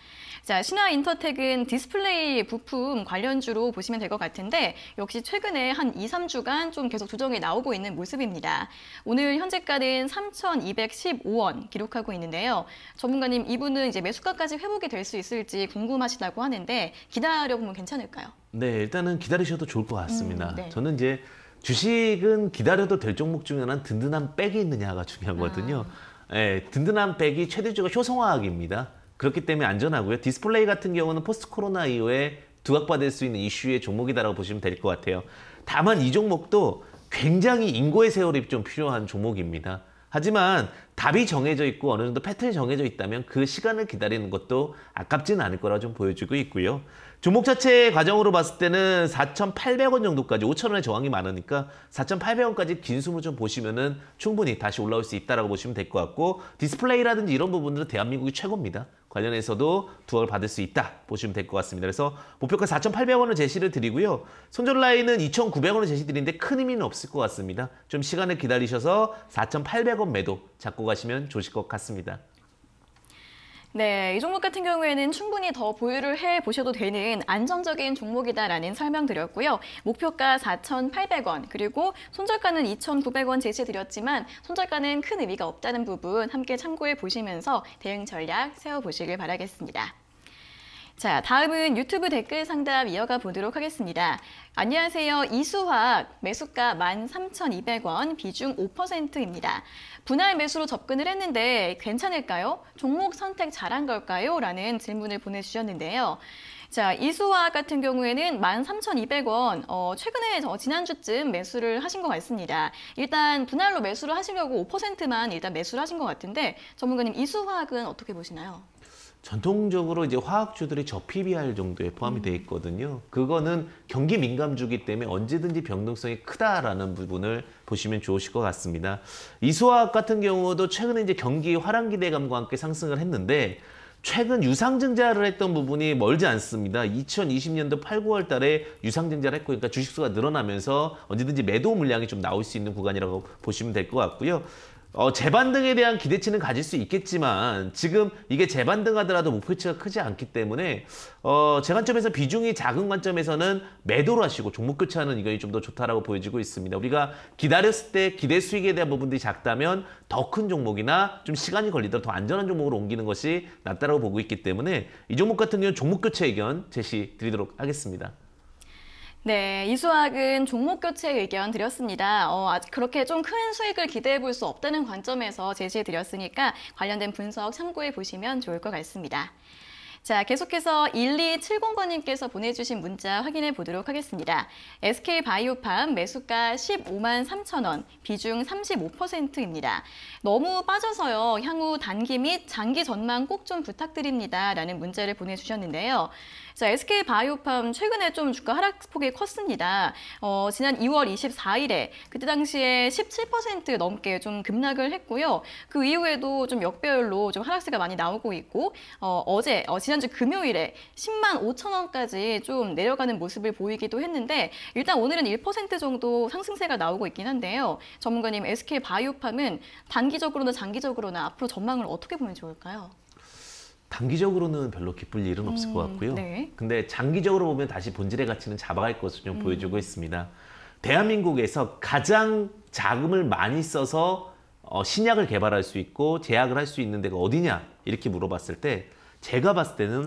자, 신화 인터텍은 디스플레이 부품 관련주로 보시면 될 것 같은데 역시 최근에 한 2, 3주간 좀 계속 조정이 나오고 있는 모습입니다. 오늘 현재가는 3,215원 기록하고 있는데요. 전문가님 이분은 이제 매수가까지 회복이 될 수 있을지 궁금하시다고 하는데 기다려보면 괜찮을까요? 네, 일단은 기다리셔도 좋을 것 같습니다. 음, 네. 저는 이제 주식은 기다려도 될 종목 중에 하나는 든든한 백이 있느냐가 중요하거든요. 아. 예, 든든한 백이 최대주가 효성화학입니다. 그렇기 때문에 안전하고요. 디스플레이 같은 경우는 포스트 코로나 이후에 두각받을 수 있는 이슈의 종목이다라고 보시면 될 것 같아요. 다만 이 종목도 굉장히 인고의 세월이 좀 필요한 종목입니다. 하지만 답이 정해져 있고 어느 정도 패턴이 정해져 있다면 그 시간을 기다리는 것도 아깝지는 않을 거라 좀 보여주고 있고요. 종목 자체의 과정으로 봤을 때는 4,800원 정도까지 5,000원의 저항이 많으니까 4,800원까지 긴 숨을 좀 보시면은 충분히 다시 올라올 수 있다라고 보시면 될 것 같고 디스플레이라든지 이런 부분들은 대한민국이 최고입니다. 관련해서도 두억을 받을 수 있다 보시면 될 것 같습니다. 그래서 목표가 4,800원을 제시를 드리고요. 손절 라인은 2,900원을 제시드리는데 큰 의미는 없을 것 같습니다. 좀 시간을 기다리셔서 4,800원 매도 잡고 가시면 좋을것 같습니다. 네, 이 종목 같은 경우에는 충분히 더 보유를 해보셔도 되는 안정적인 종목이다라는 설명드렸고요. 목표가 4,800원, 그리고 손절가는 2,900원 제시드렸지만 손절가는 큰 의미가 없다는 부분 함께 참고해 보시면서 대응 전략 세워보시길 바라겠습니다. 자, 다음은 유튜브 댓글 상담 이어가 보도록 하겠습니다. 안녕하세요. 이수학 매수가 13,200원, 비중 5%입니다. 분할 매수로 접근을 했는데 괜찮을까요? 종목 선택 잘한 걸까요? 라는 질문을 보내주셨는데요. 자, 이수화 같은 경우에는 13,200원, 어, 최근에 어, 지난주쯤 매수를 하신 것 같습니다. 일단 분할로 매수를 하시려고 5%만 일단 매수를 하신 것 같은데 전문가님 이수화학은 어떻게 보시나요? 전통적으로 이제 화학주들이 저 PBR 정도에 포함이 음. 돼 있거든요. 그거는 경기 민감주기 때문에 언제든지 변동성이 크다라는 부분을 보시면 좋으실 것 같습니다. 이수화학 같은 경우도 최근에 이제 경기 화랑 기대감과 함께 상승을 했는데 최근 유상증자를 했던 부분이 멀지 않습니다. 2020년도 8, 9월 달에 유상증자를 했고 그러니까 주식수가 늘어나면서 언제든지 매도 물량이 좀 나올 수 있는 구간이라고 보시면 될 것 같고요. 어, 재반등에 대한 기대치는 가질 수 있겠지만 지금 이게 재반등하더라도 목표치가 크지 않기 때문에 어, 제 관점에서 비중이 작은 관점에서는 매도를 하시고 종목 교체하는 이건 좀 더 좋다라고 보여지고 있습니다. 우리가 기다렸을 때 기대 수익에 대한 부분들이 작다면 더 큰 종목이나 좀 시간이 걸리더라도 더 안전한 종목으로 옮기는 것이 낫다라고 보고 있기 때문에 이 종목 같은 경우는 종목 교체 의견 제시 드리도록 하겠습니다. 네, 이 수학은 종목 교체 의견 드렸습니다. 어, 그렇게 좀 큰 수익을 기대해 볼 수 없다는 관점에서 제시해 드렸으니까 관련된 분석 참고해 보시면 좋을 것 같습니다. 자, 계속해서 1270번님께서 보내주신 문자 확인해 보도록 하겠습니다. SK바이오팜 매수가 15만 3천 원, 비중 35%입니다. 너무 빠져서요. 향후 단기 및 장기 전망 꼭 좀 부탁드립니다. 라는 문자를 보내주셨는데요. 자, SK 바이오팜 최근에 좀 주가 하락폭이 컸습니다. 어, 지난 2월 24일에 그때 당시에 17% 넘게 좀 급락을 했고요. 그 이후에도 좀 역배열로 좀 하락세가 많이 나오고 있고 어, 어제 어, 지난주 금요일에 10만 5천 원까지 좀 내려가는 모습을 보이기도 했는데 일단 오늘은 1% 정도 상승세가 나오고 있긴 한데요. 전문가님 SK 바이오팜은 단기적으로나 장기적으로나 앞으로 전망을 어떻게 보면 좋을까요? 단기적으로는 별로 기쁠 일은 없을 음, 것 같고요. 네. 근데 장기적으로 보면 다시 본질의 가치는 잡아갈 것을 좀 음. 보여주고 있습니다. 대한민국에서 가장 자금을 많이 써서 어, 신약을 개발할 수 있고 제약을 할 수 있는 데가 어디냐 이렇게 물어봤을 때 제가 봤을 때는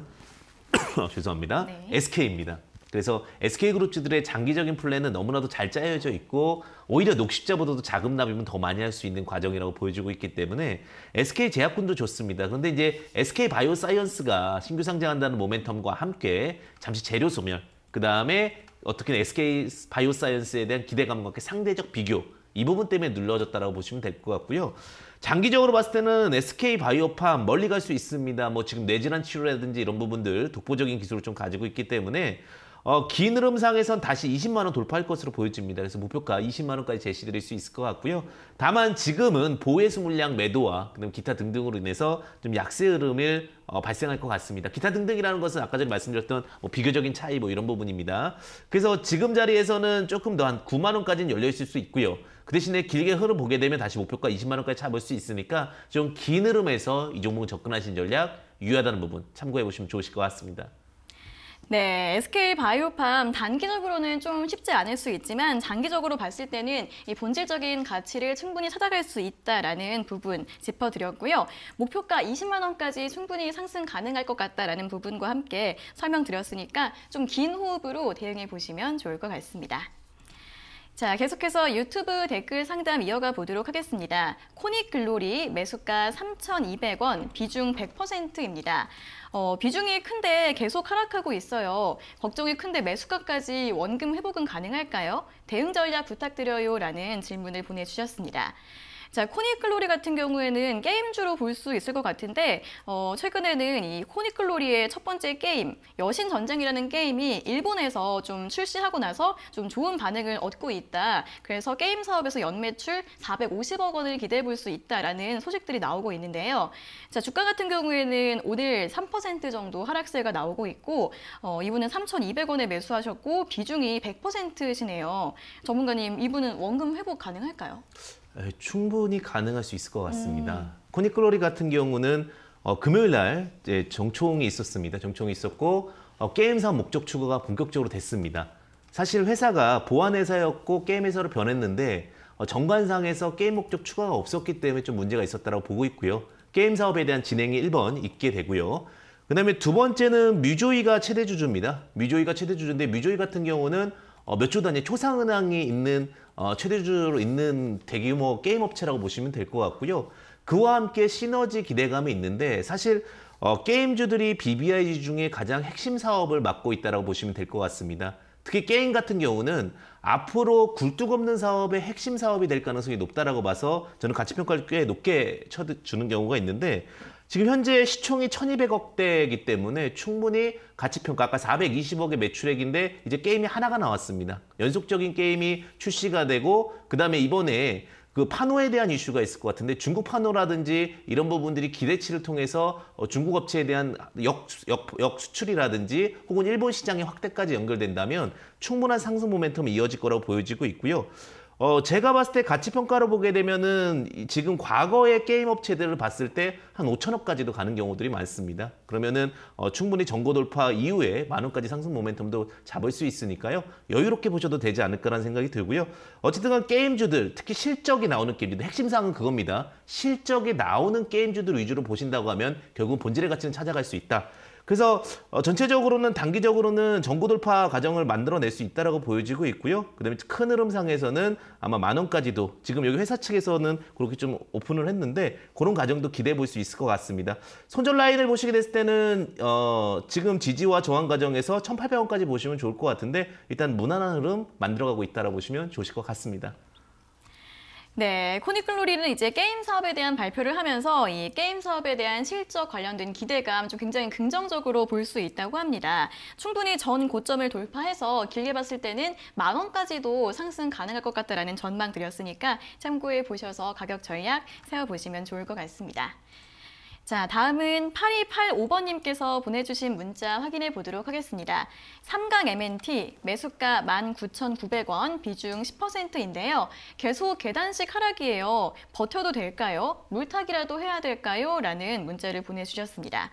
어, 죄송합니다. 네. SK입니다. 그래서 SK그룹주들의 장기적인 플랜은 너무나도 잘 짜여져 있고 오히려 녹십자보다도 자금 납입은 더 많이 할 수 있는 과정이라고 보여주고 있기 때문에 SK제약군도 좋습니다. 그런데 이제 SK바이오사이언스가 신규 상장한다는 모멘텀과 함께 잠시 재료 소멸, 그 다음에 어떻게 SK바이오사이언스에 대한 기대감과 함께 상대적 비교 이 부분 때문에 눌러졌다고 보시면 될 것 같고요. 장기적으로 봤을 때는 SK 바이오팜 멀리 갈 수 있습니다. 뭐 지금 뇌질환 치료라든지 이런 부분들 독보적인 기술을 좀 가지고 있기 때문에 어, 긴 흐름상에선 다시 20만원 돌파할 것으로 보여집니다. 그래서 목표가 20만원까지 제시드릴 수 있을 것 같고요. 다만 지금은 보혜수 물량 매도와 그다음 기타 등등으로 인해서 좀 약세 흐름을 어, 발생할 것 같습니다. 기타 등등이라는 것은 아까 전에 말씀드렸던 뭐 비교적인 차이 뭐 이런 부분입니다. 그래서 지금 자리에서는 조금 더 한 9만원까지는 열려있을 수 있고요. 그 대신에 길게 흐름 보게 되면 다시 목표가 20만원까지 잡을 수 있으니까 좀 긴 흐름에서 이 종목 접근하신 전략 유효하다는 부분 참고해 보시면 좋으실 것 같습니다. 네, SK 바이오팜 단기적으로는 좀 쉽지 않을 수 있지만 장기적으로 봤을 때는 이 본질적인 가치를 충분히 찾아갈 수 있다라는 부분 짚어드렸고요. 목표가 20만 원까지 충분히 상승 가능할 것 같다라는 부분과 함께 설명드렸으니까 좀 긴 호흡으로 대응해 보시면 좋을 것 같습니다. 자, 계속해서 유튜브 댓글 상담 이어가 보도록 하겠습니다. 코닉 글로리 매수가 3,200원, 비중 100%입니다. 어, 비중이 큰데 계속 하락하고 있어요. 걱정이 큰데 매수가까지 원금 회복은 가능할까요? 대응 전략 부탁드려요라는 질문을 보내주셨습니다. 자, 코니클로리 같은 경우에는 게임주로 볼 수 있을 것 같은데 어, 최근에는 이 코니클로리의 첫 번째 게임 여신 전쟁이라는 게임이 일본에서 좀 출시하고 나서 좀 좋은 반응을 얻고 있다. 그래서 게임 사업에서 연매출 450억 원을 기대해 볼 수 있다라는 소식들이 나오고 있는데요. 자, 주가 같은 경우에는 오늘 3% 정도 하락세가 나오고 있고 어, 이분은 3,200원에 매수하셨고 비중이 100%시네요. 전문가님, 이분은 원금 회복 가능할까요? 충분히 가능할 수 있을 것 같습니다. 음. 코닉클로리 같은 경우는 어, 금요일 날 정총이 있었습니다. 정총이 있었고 어, 게임상 목적 추구가 본격적으로 됐습니다. 사실 회사가 보안 회사였고 게임 회사로 변했는데 어, 정관상에서 게임 목적 추가가 없었기 때문에 좀 문제가 있었다고 보고 있고요. 게임 사업에 대한 진행이 1번 있게 되고요. 그 다음에 두 번째는 뮤조이가 최대 주주입니다. 뮤조이가 최대 주주인데 뮤조이 같은 경우는 어, 몇조 단위 초상은행이 있는 어, 최대주주로 있는 대규모 게임 업체라고 보시면 될 것 같고요. 그와 함께 시너지 기대감이 있는데 사실 어, 게임주들이 BBIG 중에 가장 핵심 사업을 맡고 있다고 보시면 될 것 같습니다. 특히 게임 같은 경우는 앞으로 굴뚝 없는 사업의 핵심 사업이 될 가능성이 높다라고 봐서 저는 가치평가를 꽤 높게 쳐주는 경우가 있는데 지금 현재 시총이 1200억대이기 때문에 충분히 가치평가, 아까 420억의 매출액인데 이제 게임이 하나가 나왔습니다. 연속적인 게임이 출시가 되고 그다음에 이번에 그 판호에 대한 이슈가 있을 것 같은데 중국 판호라든지 이런 부분들이 기대치를 통해서 어, 중국 업체에 대한 역, 역, 역수출이라든지 혹은 일본 시장의 확대까지 연결된다면 충분한 상승 모멘텀이 이어질 거라고 보여지고 있고요. 어, 제가 봤을 때 가치 평가로 보게 되면은 지금 과거의 게임 업체들을 봤을 때 한 5천억까지도 가는 경우들이 많습니다. 그러면은 어, 충분히 정고 돌파 이후에 만 원까지 상승 모멘텀도 잡을 수 있으니까요. 여유롭게 보셔도 되지 않을까라는 생각이 들고요. 어쨌든 간 게임주들 특히 실적이 나오는 게임주들 핵심 사항은 그겁니다. 실적이 나오는 게임주들 위주로 보신다고 하면 결국 본질의 가치는 찾아갈 수 있다. 그래서 어, 전체적으로는 단기적으로는 정고 돌파 과정을 만들어낼 수 있다라고 보여지고 있고요. 그다음에 큰 흐름상에서는 아마 만 원까지도 지금 여기 회사 측에서는 그렇게 좀 오픈을 했는데 그런 과정도 기대해 볼 수 있을 것 같습니다. 손절 라인을 보시게 됐을 때는 어, 지금 지지와 저항 과정에서 1,800원까지 보시면 좋을 것 같은데 일단 무난한 흐름 만들어가고 있다라고 보시면 좋으실 것 같습니다. 네, 코닉글로리는 이제 게임 사업에 대한 발표를 하면서 이 게임 사업에 대한 실적 관련된 기대감 좀 굉장히 긍정적으로 볼 수 있다고 합니다. 충분히 전 고점을 돌파해서 길게 봤을 때는 만 원까지도 상승 가능할 것 같다라는 전망 드렸으니까 참고해 보셔서 가격 전략 세워보시면 좋을 것 같습니다. 자, 다음은 8285번님께서 보내주신 문자 확인해 보도록 하겠습니다. 삼강 MNT 매수가 19,900원 비중 10%인데요. 계속 계단식 하락이에요. 버텨도 될까요? 물타기라도 해야 될까요? 라는 문자를 보내주셨습니다.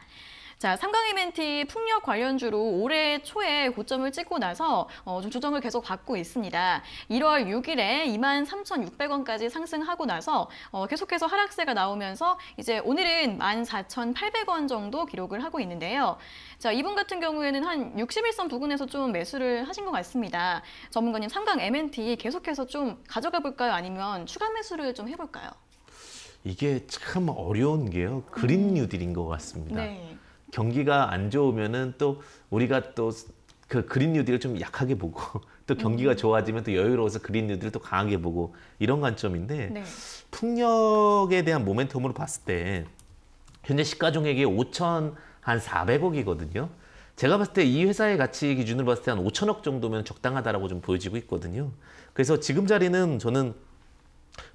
자, 삼강 이벤트 풍력 관련주로 올해 초에 고점을 찍고 나서 어, 좀 조정을 계속 받고 있습니다. 1월 6일에 23,600원까지 상승하고 나서 어, 계속해서 하락세가 나오면서 이제 오늘은 14,800원 정도 기록을 하고 있는데요. 자, 이분 같은 경우에는 한 61선 부근에서 좀 매수를 하신 것 같습니다. 전문가님, 삼강 MNT 계속해서 좀 가져가 볼까요? 아니면 추가 매수를 좀 해볼까요? 이게 참 어려운 게요. 그림뉴딜인것 음. 같습니다. 네. 경기가 안 좋으면은 또 우리가 또 그 그린 뉴딜을 좀 약하게 보고 또 경기가 음. 좋아지면 또 여유로워서 그린 뉴딜을 또 강하게 보고 이런 관점인데 네. 풍력에 대한 모멘텀으로 봤을 때 현재 시가총액이 5천 한 400억이거든요. 제가 봤을 때 이 회사의 가치 기준으로 봤을 때 한 5천억 정도면 적당하다라고 좀 보여지고 있거든요. 그래서 지금 자리는 저는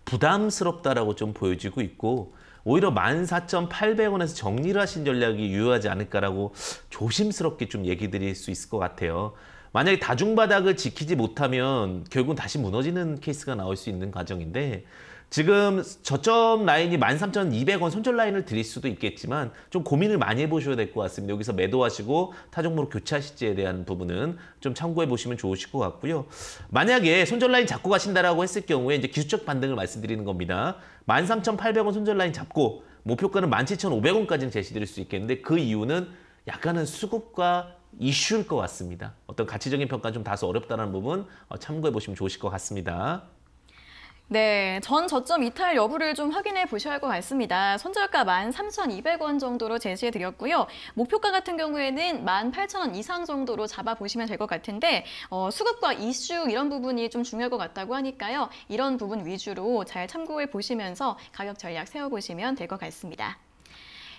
부담스럽다라고 좀 보여지고 있고 오히려 14,800원에서 정리를 하신 전략이 유효하지 않을까라고 조심스럽게 좀 얘기 드릴 수 있을 것 같아요. 만약에 다중바닥을 지키지 못하면 결국은 다시 무너지는 케이스가 나올 수 있는 과정인데 지금 저점 라인이 13,200원 손절 라인을 드릴 수도 있겠지만 좀 고민을 많이 해보셔야 될 것 같습니다. 여기서 매도하시고 타종목으로 교체하실지에 대한 부분은 좀 참고해 보시면 좋으실 것 같고요. 만약에 손절 라인 잡고 가신다라고 했을 경우에 이제 기술적 반등을 말씀드리는 겁니다. 13,800원 손절 라인 잡고 목표가는 17,500원까지는 제시드릴 수 있겠는데 그 이유는 약간은 수급과 이슈일 것 같습니다. 어떤 가치적인 평가 좀 다소 어렵다는 부분 어, 참고해 보시면 좋으실 것 같습니다. 네, 전 저점 이탈 여부를 좀 확인해 보셔야 할 것 같습니다. 손절가 13,200원 정도로 제시해 드렸고요. 목표가 같은 경우에는 18,000원 이상 정도로 잡아 보시면 될 것 같은데 어, 수급과 이슈 이런 부분이 좀 중요할 것 같다고 하니까요. 이런 부분 위주로 잘 참고해 보시면서 가격 전략 세워 보시면 될 것 같습니다.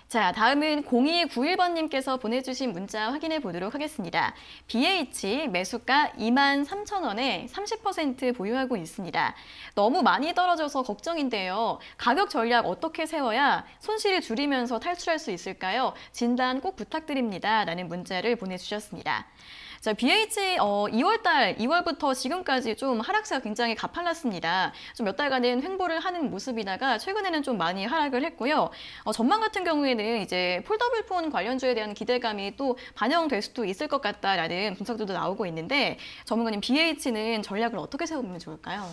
자, 다음은 0291번님께서 보내주신 문자 확인해 보도록 하겠습니다. BH 매수가 2만 3천 원에 30% 보유하고 있습니다. 너무 많이 떨어져서 걱정인데요. 가격 전략 어떻게 세워야 손실을 줄이면서 탈출할 수 있을까요? 진단 꼭 부탁드립니다. 라는 문자를 보내주셨습니다. 자, BH 어, 2월달 2월부터 지금까지 좀 하락세가 굉장히 가팔랐습니다. 좀 몇 달간은 횡보를 하는 모습이다가 최근에는 좀 많이 하락을 했고요. 어, 전망 같은 경우에는 이제 폴더블폰 관련주에 대한 기대감이 또 반영될 수도 있을 것 같다라는 분석들도 나오고 있는데 전문가님 BH는 전략을 어떻게 세우면 좋을까요?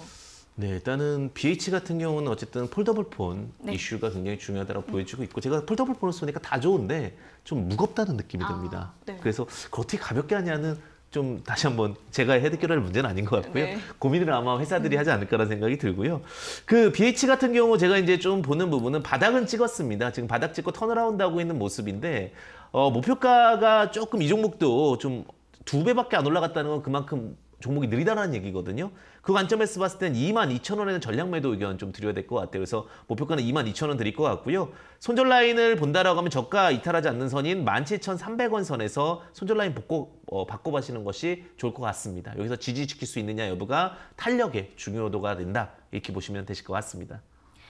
네, 일단은 BH 같은 경우는 어쨌든 폴더블 폰 네. 이슈가 굉장히 중요하다고 네. 보여지고 있고 제가 폴더블 폰을 쓰니까다 좋은데 좀 무겁다는 느낌이 아, 듭니다. 네. 그래서 어떻게 가볍게 하냐는 좀 다시 한번 제가 해결할 드 문제는 아닌 것 같고요. 네. 고민을 아마 회사들이 음. 하지 않을까라는 생각이 들고요. 그 BH 같은 경우 제가 이제 좀 보는 부분은 바닥은 찍었습니다. 지금 바닥 찍고 턴어라운드 하고 있는 모습인데 어, 목표가가 조금 이 종목도 좀 두 배밖에 안 올라갔다는 건 그만큼 종목이 느리다는 얘기거든요. 그 관점에서 봤을 땐2 2 0 0 0 원에는 전략 매도 의견 좀 드려야 될 것 같아요. 그래서 목표가는 2 2 0 0 0원 드릴 것 같고요. 손절 라인을 본다라고 하면 저가 이탈하지 않는 선인 17,300원 선에서 손절 라인 복고, 어, 바꿔보시는 것이 좋을 것 같습니다. 여기서 지지지킬수 있느냐 여부가 탄력의 중요도가 된다. 이렇게 보시면 되실 것 같습니다.